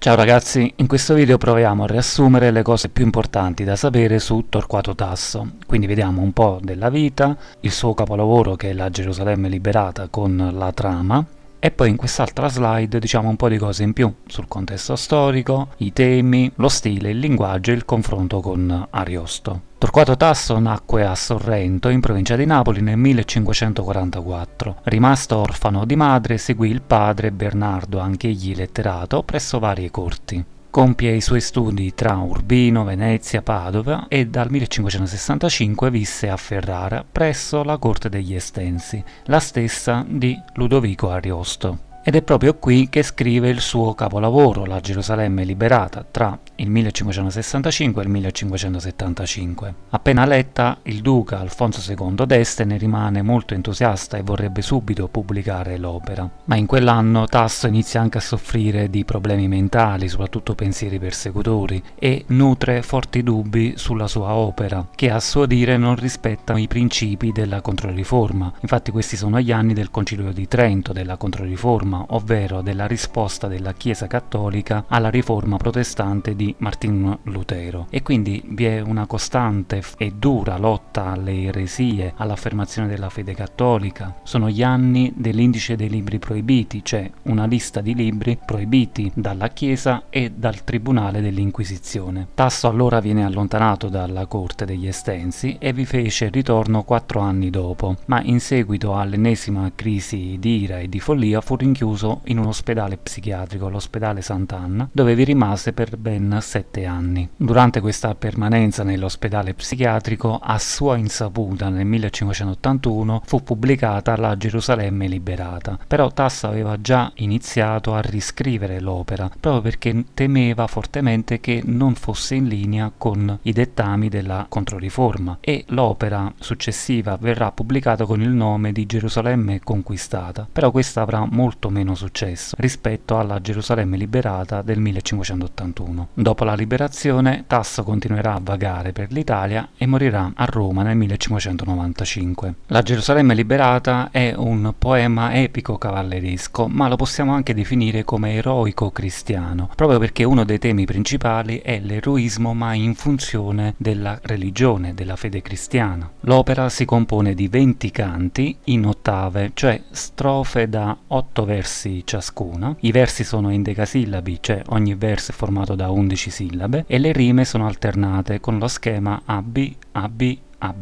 Ciao ragazzi, in questo video proviamo a riassumere le cose più importanti da sapere su Torquato Tasso, quindi vediamo un po' della vita, il suo capolavoro che è la Gerusalemme liberata con la trama, e poi in quest'altra slide diciamo un po' di cose in più sul contesto storico, i temi, lo stile, il linguaggio e il confronto con Ariosto. Torquato Tasso nacque a Sorrento, in provincia di Napoli, nel 1544. Rimasto orfano di madre, seguì il padre Bernardo, anch'egli letterato, presso varie corti. Compie i suoi studi tra Urbino, Venezia, Padova e dal 1565 visse a Ferrara presso la corte degli Estensi, la stessa di Ludovico Ariosto. Ed è proprio qui che scrive il suo capolavoro, La Gerusalemme liberata, tra il 1565 e il 1575. Appena letta, il duca Alfonso II d'Este ne rimane molto entusiasta e vorrebbe subito pubblicare l'opera. Ma in quell'anno Tasso inizia anche a soffrire di problemi mentali, soprattutto pensieri persecutori, e nutre forti dubbi sulla sua opera, che a suo dire non rispetta i principi della Controriforma. Infatti questi sono gli anni del Concilio di Trento della Controriforma, ovvero della risposta della Chiesa Cattolica alla riforma protestante di Martin Lutero e quindi vi è una costante e dura lotta alle eresie, all'affermazione della fede cattolica. Sono gli anni dell'Indice dei Libri Proibiti, cioè una lista di libri proibiti dalla Chiesa e dal Tribunale dell'Inquisizione. Tasso allora viene allontanato dalla corte degli Estensi e vi fece ritorno quattro anni dopo, ma in seguito all'ennesima crisi di ira e di follia fu rinchiuso in un ospedale psichiatrico, l'ospedale Sant'Anna, dove vi rimase per ben sette anni. Durante questa permanenza nell'ospedale psichiatrico, a sua insaputa nel 1581 fu pubblicata la Gerusalemme liberata, però Tassa aveva già iniziato a riscrivere l'opera, proprio perché temeva fortemente che non fosse in linea con i dettami della Controriforma e l'opera successiva verrà pubblicata con il nome di Gerusalemme conquistata, però questa avrà molto meno successo rispetto alla Gerusalemme liberata del 1581. Dopo la liberazione, Tasso continuerà a vagare per l'Italia e morirà a Roma nel 1595. La Gerusalemme liberata è un poema epico cavalleresco, ma lo possiamo anche definire come eroico cristiano, proprio perché uno dei temi principali è l'eroismo ma in funzione della religione, della fede cristiana. L'opera si compone di 20 canti in ottave, cioè strofe da 8 versi ciascuna. I versi sono endecasillabi, cioè ogni verso è formato da 11 12 sillabe e le rime sono alternate con lo schema abbi abbi a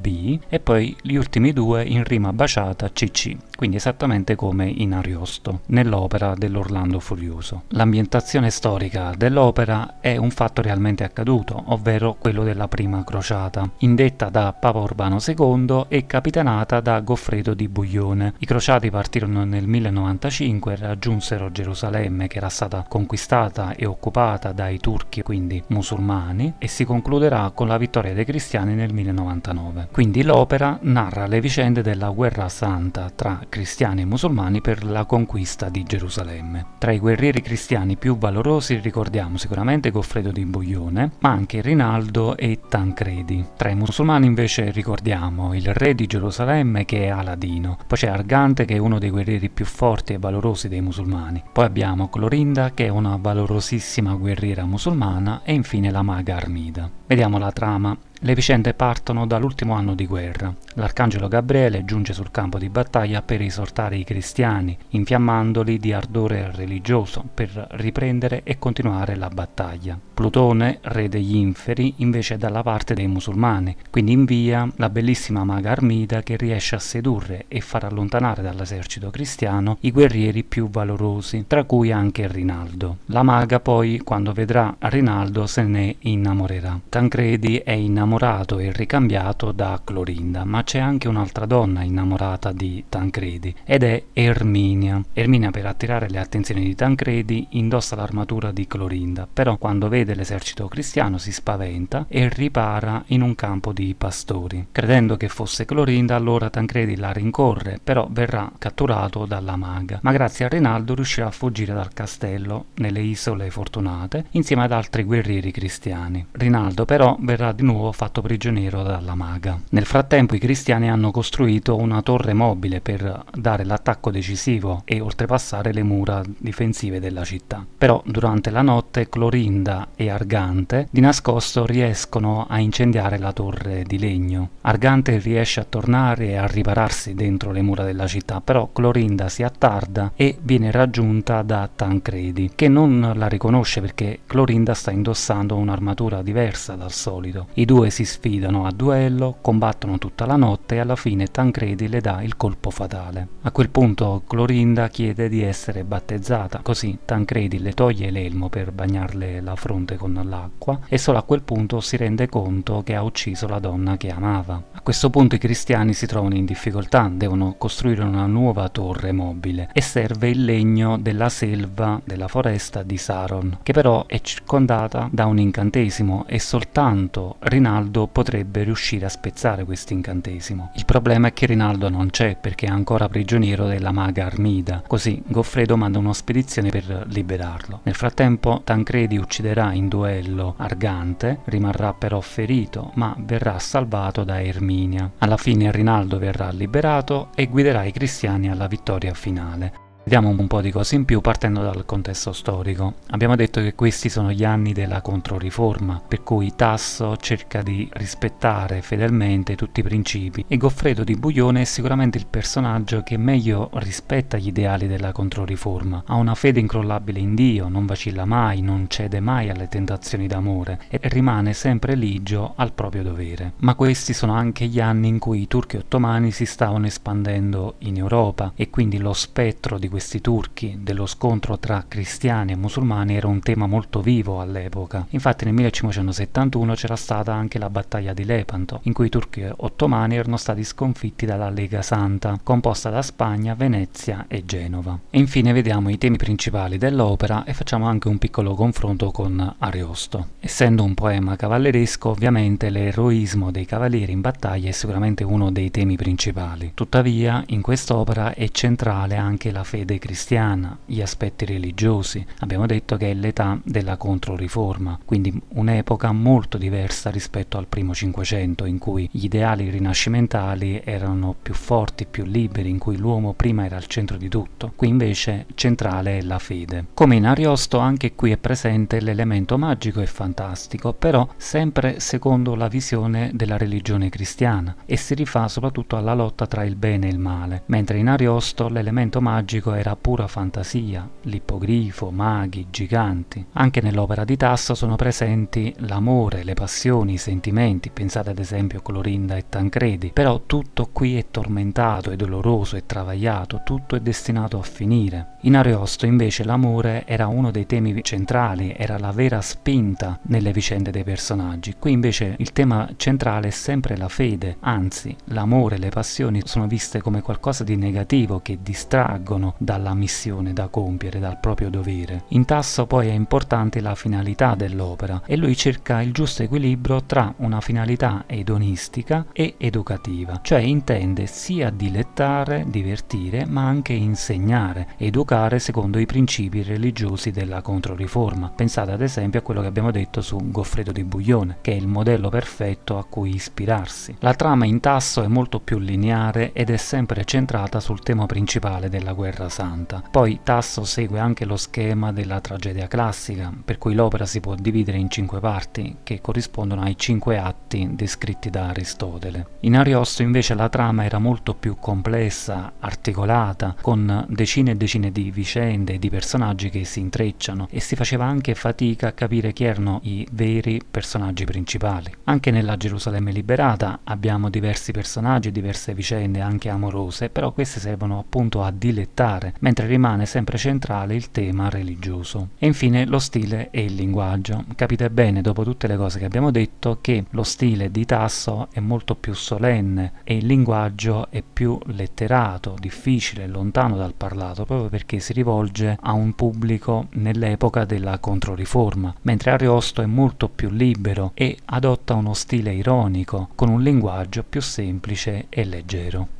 e poi gli ultimi due in rima baciata CC, quindi esattamente come in Ariosto, nell'opera dell'Orlando Furioso. L'ambientazione storica dell'opera è un fatto realmente accaduto, ovvero quello della prima crociata, indetta da Papa Urbano II e capitanata da Goffredo di Buglione. I crociati partirono nel 1095 e raggiunsero Gerusalemme che era stata conquistata e occupata dai turchi, quindi musulmani, e si concluderà con la vittoria dei cristiani nel 1099. 19. Quindi l'opera narra le vicende della guerra santa tra cristiani e musulmani per la conquista di Gerusalemme. Tra i guerrieri cristiani più valorosi ricordiamo sicuramente Goffredo di Buglione, ma anche Rinaldo e Tancredi. Tra i musulmani invece ricordiamo il re di Gerusalemme che è Aladino, poi c'è Argante che è uno dei guerrieri più forti e valorosi dei musulmani, poi abbiamo Clorinda che è una valorosissima guerriera musulmana e infine la maga Armida. Vediamo la trama. Le vicende partono dall'ultimo anno di guerra. L'arcangelo Gabriele giunge sul campo di battaglia per esortare i cristiani, infiammandoli di ardore religioso per riprendere e continuare la battaglia. Plutone, re degli inferi, invece è dalla parte dei musulmani, quindi invia la bellissima maga Armida che riesce a sedurre e far allontanare dall'esercito cristiano i guerrieri più valorosi, tra cui anche Rinaldo. La maga poi, quando vedrà Rinaldo, se ne innamorerà. Tancredi è innamorato innamorato e ricambiato da Clorinda, ma c'è anche un'altra donna innamorata di Tancredi ed è Erminia. Erminia per attirare le attenzioni di Tancredi indossa l'armatura di Clorinda, però quando vede l'esercito cristiano si spaventa e ripara in un campo di pastori. Credendo che fosse Clorinda, allora Tancredi la rincorre, però verrà catturato dalla maga, ma grazie a Rinaldo riuscirà a fuggire dal castello nelle isole fortunate insieme ad altri guerrieri cristiani. Rinaldo però verrà di nuovo fatto prigioniero dalla maga. Nel frattempo i cristiani hanno costruito una torre mobile per dare l'attacco decisivo e oltrepassare le mura difensive della città. Però durante la notte Clorinda e Argante di nascosto riescono a incendiare la torre di legno. Argante riesce a tornare e a ripararsi dentro le mura della città, però Clorinda si attarda e viene raggiunta da Tancredi, che non la riconosce perché Clorinda sta indossando un'armatura diversa dal solito. I due due si sfidano a duello, combattono tutta la notte e alla fine Tancredi le dà il colpo fatale. A quel punto Clorinda chiede di essere battezzata, così Tancredi le toglie l'elmo per bagnarle la fronte con l'acqua e solo a quel punto si rende conto che ha ucciso la donna che amava. A questo punto i cristiani si trovano in difficoltà, devono costruire una nuova torre mobile e serve il legno della selva della foresta di Saron, che però è circondata da un incantesimo e soltanto rinascita Rinaldo potrebbe riuscire a spezzare questo incantesimo. Il problema è che Rinaldo non c'è perché è ancora prigioniero della maga Armida, così Goffredo manda una spedizione per liberarlo. Nel frattempo Tancredi ucciderà in duello Argante, rimarrà però ferito ma verrà salvato da Erminia. Alla fine Rinaldo verrà liberato e guiderà i cristiani alla vittoria finale. Vediamo un po' di cose in più partendo dal contesto storico. Abbiamo detto che questi sono gli anni della Controriforma, per cui Tasso cerca di rispettare fedelmente tutti i principi e Goffredo di Buglione è sicuramente il personaggio che meglio rispetta gli ideali della Controriforma. Ha una fede incrollabile in Dio, non vacilla mai, non cede mai alle tentazioni d'amore e rimane sempre ligio al proprio dovere. Ma questi sono anche gli anni in cui i turchi ottomani si stavano espandendo in Europa e quindi lo spettro di questi turchi dello scontro tra cristiani e musulmani era un tema molto vivo all'epoca. Infatti nel 1571 c'era stata anche la battaglia di Lepanto, in cui i turchi ottomani erano stati sconfitti dalla Lega Santa, composta da Spagna, Venezia e Genova. E infine vediamo i temi principali dell'opera e facciamo anche un piccolo confronto con Ariosto. Essendo un poema cavalleresco, ovviamente l'eroismo dei cavalieri in battaglia è sicuramente uno dei temi principali. Tuttavia, in quest'opera è centrale anche la fede dell'età cristiana, gli aspetti religiosi. Abbiamo detto che è l'età della Controriforma, quindi un'epoca molto diversa rispetto al primo Cinquecento, in cui gli ideali rinascimentali erano più forti, più liberi, in cui l'uomo prima era al centro di tutto. Qui invece centrale è la fede. Come in Ariosto, anche qui è presente l'elemento magico e fantastico, però sempre secondo la visione della religione cristiana e si rifà soprattutto alla lotta tra il bene e il male, mentre in Ariosto l'elemento magico era pura fantasia, l'ippogrifo, maghi, giganti. Anche nell'opera di Tasso sono presenti l'amore, le passioni, i sentimenti, pensate ad esempio a Clorinda e Tancredi, però tutto qui è tormentato, è doloroso, è travagliato, tutto è destinato a finire. In Ariosto invece l'amore era uno dei temi centrali, era la vera spinta nelle vicende dei personaggi. Qui invece il tema centrale è sempre la fede, anzi l'amore, le passioni sono viste come qualcosa di negativo che distraggono, dalla missione da compiere, dal proprio dovere. In Tasso poi è importante la finalità dell'opera e lui cerca il giusto equilibrio tra una finalità edonistica e educativa, cioè intende sia dilettare, divertire, ma anche insegnare, educare secondo i principi religiosi della Controriforma. Pensate ad esempio a quello che abbiamo detto su Goffredo di Buglione, che è il modello perfetto a cui ispirarsi. La trama in Tasso è molto più lineare ed è sempre centrata sul tema principale della guerra l'opera santa. Poi Tasso segue anche lo schema della tragedia classica, per cui l'opera si può dividere in cinque parti, che corrispondono ai cinque atti descritti da Aristotele. In Ariosto invece la trama era molto più complessa, articolata, con decine e decine di vicende e di personaggi che si intrecciano e si faceva anche fatica a capire chi erano i veri personaggi principali. Anche nella Gerusalemme liberata abbiamo diversi personaggi, diverse vicende anche amorose, però queste servono appunto a dilettare particolare, mentre rimane sempre centrale il tema religioso. E infine lo stile e il linguaggio. Capite bene, dopo tutte le cose che abbiamo detto, che lo stile di Tasso è molto più solenne e il linguaggio è più letterato, difficile, lontano dal parlato, proprio perché si rivolge a un pubblico nell'epoca della Controriforma, mentre Ariosto è molto più libero e adotta uno stile ironico, con un linguaggio più semplice e leggero.